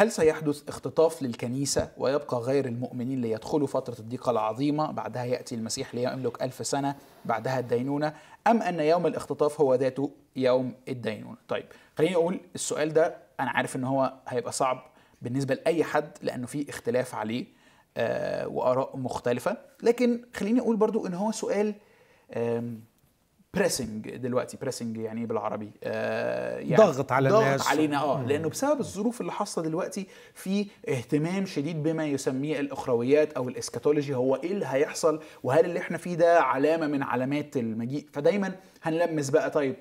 هل سيحدث اختطاف للكنيسة ويبقى غير المؤمنين ليدخلوا فترة الضيقة العظيمة بعدها يأتي المسيح ليملك ألف سنة بعدها الدينونة أم أن يوم الاختطاف هو ذاته يوم الدينونة طيب خليني أقول السؤال ده أنا عارف أن هو هيبقى صعب بالنسبة لأي حد لأنه في اختلاف عليه آه، وآراء مختلفة لكن خليني أقول برضو أن هو سؤال بريسنج دلوقتي بريسنج يعني ايه بالعربي آه يعني ضغط على ضغط الناس علينا اه لانه بسبب الظروف اللي حاصله دلوقتي في اهتمام شديد بما يسميه الاخرويات او الاسكاتولوجي هو ايه اللي هيحصل وهل اللي احنا فيه ده علامه من علامات المجيء فدايما هنلمس بقى طيب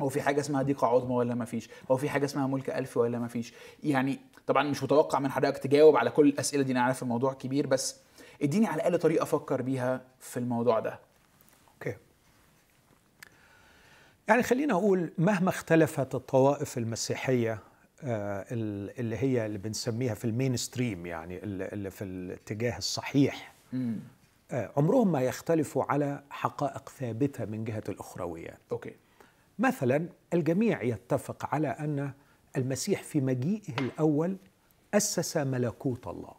هو في حاجه اسمها ضيقه عظمى ولا ما فيش هو في حاجه اسمها ملك الف ولا ما فيش يعني طبعا مش متوقع من حضرتك تجاوب على كل الاسئله دي انا عارف الموضوع كبير بس اديني على الاقل طريقه افكر بيها في الموضوع ده يعني خلينا أقول مهما اختلفت الطوائف المسيحية آه، اللي هي اللي بنسميها في المين ستريم يعني اللي في الاتجاه الصحيح آه، عمرهم ما يختلفوا على حقائق ثابتة من جهة الأخرويات أوكي. مثلا الجميع يتفق على أن المسيح في مجيئه الأول أسس ملكوت الله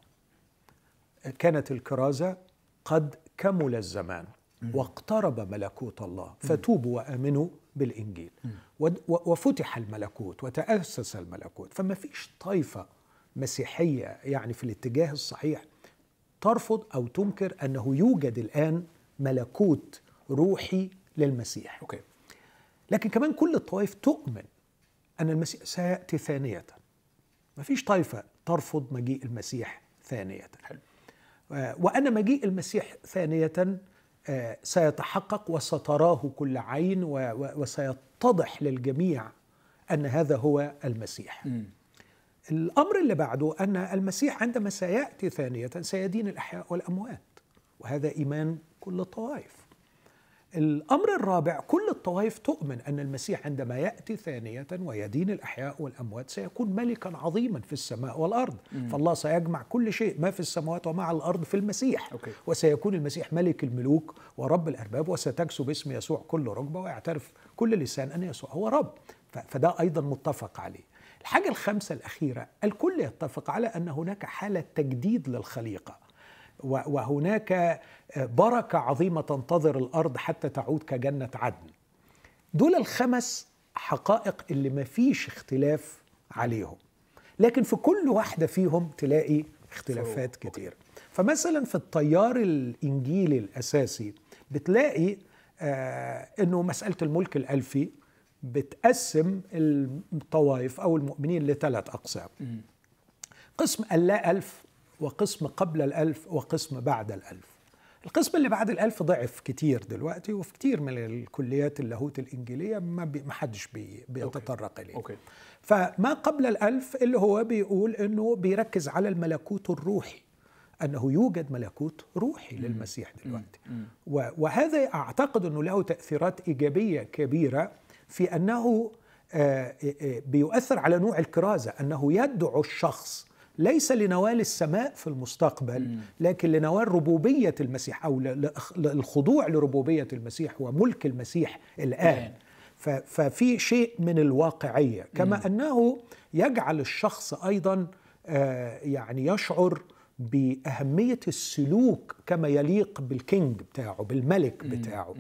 كانت الكرازة قد كمل الزمان واقترب ملكوت الله فتوبوا وامنوا بالانجيل وفتح الملكوت وتاسس الملكوت فما فيش طائفه مسيحيه يعني في الاتجاه الصحيح ترفض او تنكر انه يوجد الان ملكوت روحي للمسيح أوكي. لكن كمان كل الطوائف تؤمن ان المسيح سياتي ثانيه ما فيش طائفه ترفض مجيء المسيح ثانيه حلو. آه، وان مجيء المسيح ثانيه سيتحقق وستراه كل عين وسيتضح للجميع ان هذا هو المسيح. م. الامر اللي بعده ان المسيح عندما سياتي ثانيه سيدين الاحياء والاموات وهذا ايمان كل الطوائف. الأمر الرابع كل الطوائف تؤمن أن المسيح عندما يأتي ثانية ويدين الأحياء والأموات سيكون ملكا عظيما في السماء والأرض مم. فالله سيجمع كل شيء ما في السماوات وما على الأرض في المسيح أوكي. وسيكون المسيح ملك الملوك ورب الأرباب وستكسو باسم يسوع كل ركبة ويعترف كل لسان أن يسوع هو رب فده أيضا متفق عليه الحاجة الخامسة الأخيرة الكل يتفق على أن هناك حالة تجديد للخليقة وهناك بركه عظيمه تنتظر الارض حتى تعود كجنه عدن دول الخمس حقائق اللي ما فيش اختلاف عليهم لكن في كل واحده فيهم تلاقي اختلافات كتير فمثلا في التيار الانجيلي الاساسي بتلاقي آه انه مساله الملك الالفي بتقسم الطوائف او المؤمنين لثلاث اقسام قسم اللا الف وقسم قبل الألف وقسم بعد الألف القسم اللي بعد الألف ضعف كتير دلوقتي وفي كتير من الكليات اللاهوت الإنجيلية ما بي محدش بي بيتطرق إليه أوكي. فما قبل الألف اللي هو بيقول أنه بيركز على الملكوت الروحي أنه يوجد ملكوت روحي مم. للمسيح دلوقتي مم. وهذا أعتقد أنه له تأثيرات إيجابية كبيرة في أنه آه، آه، آه، بيؤثر على نوع الكرازة أنه يدعو الشخص ليس لنوال السماء في المستقبل لكن لنوال ربوبية المسيح أو الخضوع لربوبية المسيح وملك المسيح الآن ففي شيء من الواقعية كما أنه يجعل الشخص أيضا آه، يعني يشعر بأهمية السلوك كما يليق بالكينج بتاعه بالملك بتاعه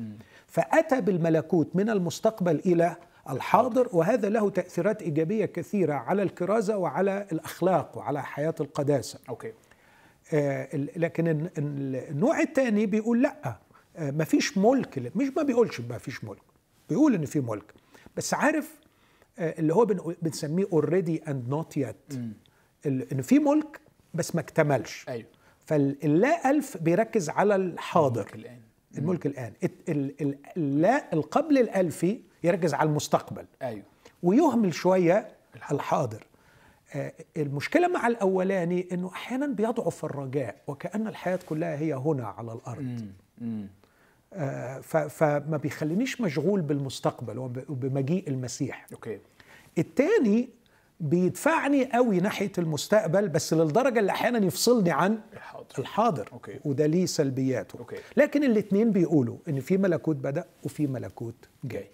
فأتى بالملكوت من المستقبل إلى الحاضر وهذا له تأثيرات إيجابية كثيرة على الكرازة وعلى الأخلاق وعلى حياة القداسة أوكي. آه، لكن النوع الثاني بيقول لا آه، ما مفيش ملك مش ما بيقولش مفيش ملك بيقول ان في ملك بس عارف آه، اللي هو بنسميه اوريدي اند نوت yet ان في ملك بس ما اكتملش ايوه فاللا الف بيركز على الحاضر الملك الان الملك الان اللا القبل الالفي يركز على المستقبل ايوه ويهمل شويه الحاضر آه، المشكلة مع الأولاني أنه أحيانا بيضعف الرجاء وكأن الحياة كلها هي هنا على الأرض آه، فما بيخلينيش مشغول بالمستقبل وبمجيء المسيح أوكي. التاني بيدفعني قوي ناحية المستقبل بس للدرجة اللي أحيانا يفصلني عن الحاضر, الحاضر. أوكي. وده ليه سلبياته أوكي. لكن الاتنين بيقولوا أن في ملكوت بدأ وفي ملكوت جاي